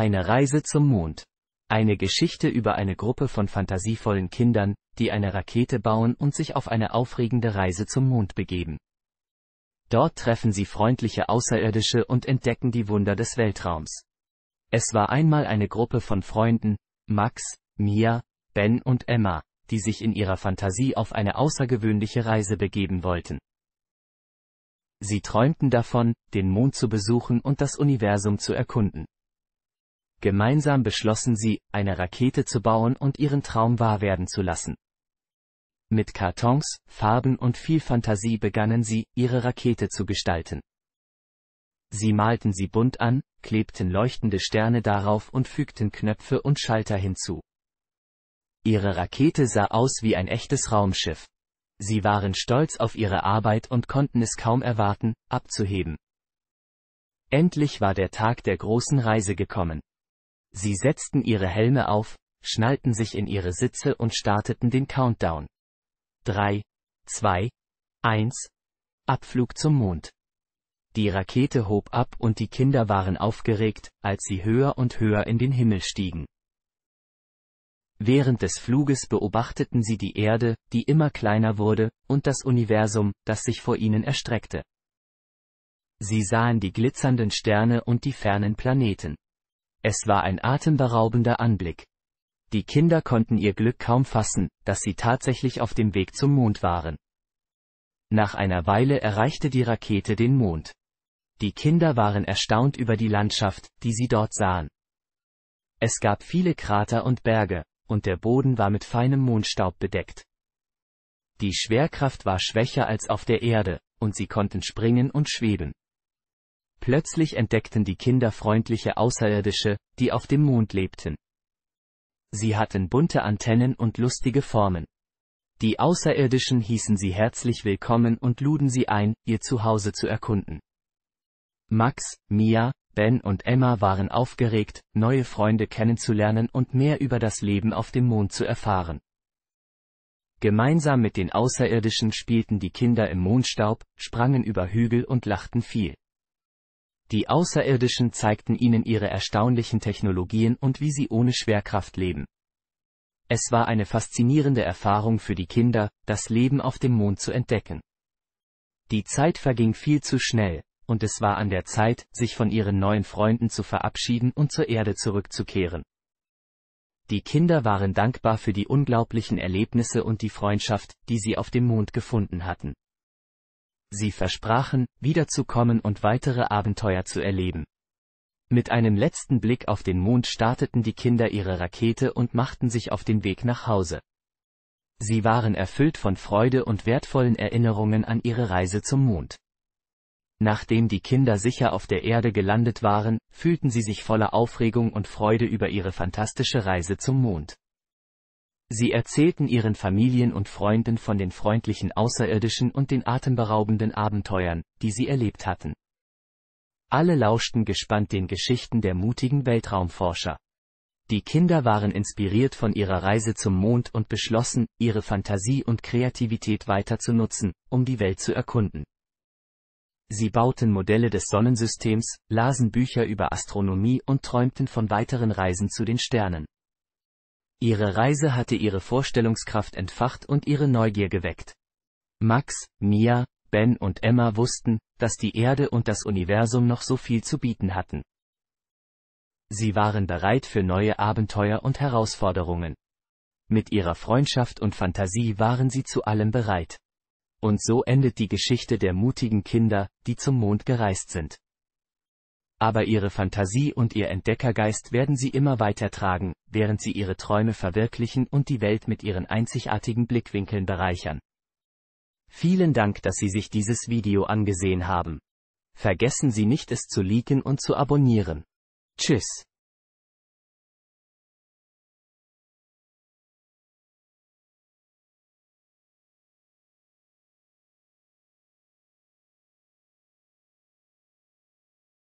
Eine Reise zum Mond. Eine Geschichte über eine Gruppe von fantasievollen Kindern, die eine Rakete bauen und sich auf eine aufregende Reise zum Mond begeben. Dort treffen sie freundliche Außerirdische und entdecken die Wunder des Weltraums. Es war einmal eine Gruppe von Freunden, Max, Mia, Ben und Emma, die sich in ihrer Fantasie auf eine außergewöhnliche Reise begeben wollten. Sie träumten davon, den Mond zu besuchen und das Universum zu erkunden. Gemeinsam beschlossen sie, eine Rakete zu bauen und ihren Traum wahr werden zu lassen. Mit Kartons, Farben und viel Fantasie begannen sie, ihre Rakete zu gestalten. Sie malten sie bunt an, klebten leuchtende Sterne darauf und fügten Knöpfe und Schalter hinzu. Ihre Rakete sah aus wie ein echtes Raumschiff. Sie waren stolz auf ihre Arbeit und konnten es kaum erwarten, abzuheben. Endlich war der Tag der großen Reise gekommen. Sie setzten ihre Helme auf, schnallten sich in ihre Sitze und starteten den Countdown. 3, 2, 1, Abflug zum Mond. Die Rakete hob ab und die Kinder waren aufgeregt, als sie höher und höher in den Himmel stiegen. Während des Fluges beobachteten sie die Erde, die immer kleiner wurde, und das Universum, das sich vor ihnen erstreckte. Sie sahen die glitzernden Sterne und die fernen Planeten. Es war ein atemberaubender Anblick. Die Kinder konnten ihr Glück kaum fassen, dass sie tatsächlich auf dem Weg zum Mond waren. Nach einer Weile erreichte die Rakete den Mond. Die Kinder waren erstaunt über die Landschaft, die sie dort sahen. Es gab viele Krater und Berge, und der Boden war mit feinem Mondstaub bedeckt. Die Schwerkraft war schwächer als auf der Erde, und sie konnten springen und schweben. Plötzlich entdeckten die Kinder freundliche Außerirdische, die auf dem Mond lebten. Sie hatten bunte Antennen und lustige Formen. Die Außerirdischen hießen sie herzlich willkommen und luden sie ein, ihr Zuhause zu erkunden. Max, Mia, Ben und Emma waren aufgeregt, neue Freunde kennenzulernen und mehr über das Leben auf dem Mond zu erfahren. Gemeinsam mit den Außerirdischen spielten die Kinder im Mondstaub, sprangen über Hügel und lachten viel. Die Außerirdischen zeigten ihnen ihre erstaunlichen Technologien und wie sie ohne Schwerkraft leben. Es war eine faszinierende Erfahrung für die Kinder, das Leben auf dem Mond zu entdecken. Die Zeit verging viel zu schnell, und es war an der Zeit, sich von ihren neuen Freunden zu verabschieden und zur Erde zurückzukehren. Die Kinder waren dankbar für die unglaublichen Erlebnisse und die Freundschaft, die sie auf dem Mond gefunden hatten. Sie versprachen, wiederzukommen und weitere Abenteuer zu erleben. Mit einem letzten Blick auf den Mond starteten die Kinder ihre Rakete und machten sich auf den Weg nach Hause. Sie waren erfüllt von Freude und wertvollen Erinnerungen an ihre Reise zum Mond. Nachdem die Kinder sicher auf der Erde gelandet waren, fühlten sie sich voller Aufregung und Freude über ihre fantastische Reise zum Mond. Sie erzählten ihren Familien und Freunden von den freundlichen Außerirdischen und den atemberaubenden Abenteuern, die sie erlebt hatten. Alle lauschten gespannt den Geschichten der mutigen Weltraumforscher. Die Kinder waren inspiriert von ihrer Reise zum Mond und beschlossen, ihre Fantasie und Kreativität weiter zu nutzen, um die Welt zu erkunden. Sie bauten Modelle des Sonnensystems, lasen Bücher über Astronomie und träumten von weiteren Reisen zu den Sternen. Ihre Reise hatte ihre Vorstellungskraft entfacht und ihre Neugier geweckt. Max, Mia, Ben und Emma wussten, dass die Erde und das Universum noch so viel zu bieten hatten. Sie waren bereit für neue Abenteuer und Herausforderungen. Mit ihrer Freundschaft und Fantasie waren sie zu allem bereit. Und so endet die Geschichte der mutigen Kinder, die zum Mond gereist sind aber ihre Fantasie und ihr Entdeckergeist werden sie immer weitertragen, während sie ihre Träume verwirklichen und die Welt mit ihren einzigartigen Blickwinkeln bereichern. Vielen Dank, dass Sie sich dieses Video angesehen haben. Vergessen Sie nicht es zu liken und zu abonnieren. Tschüss.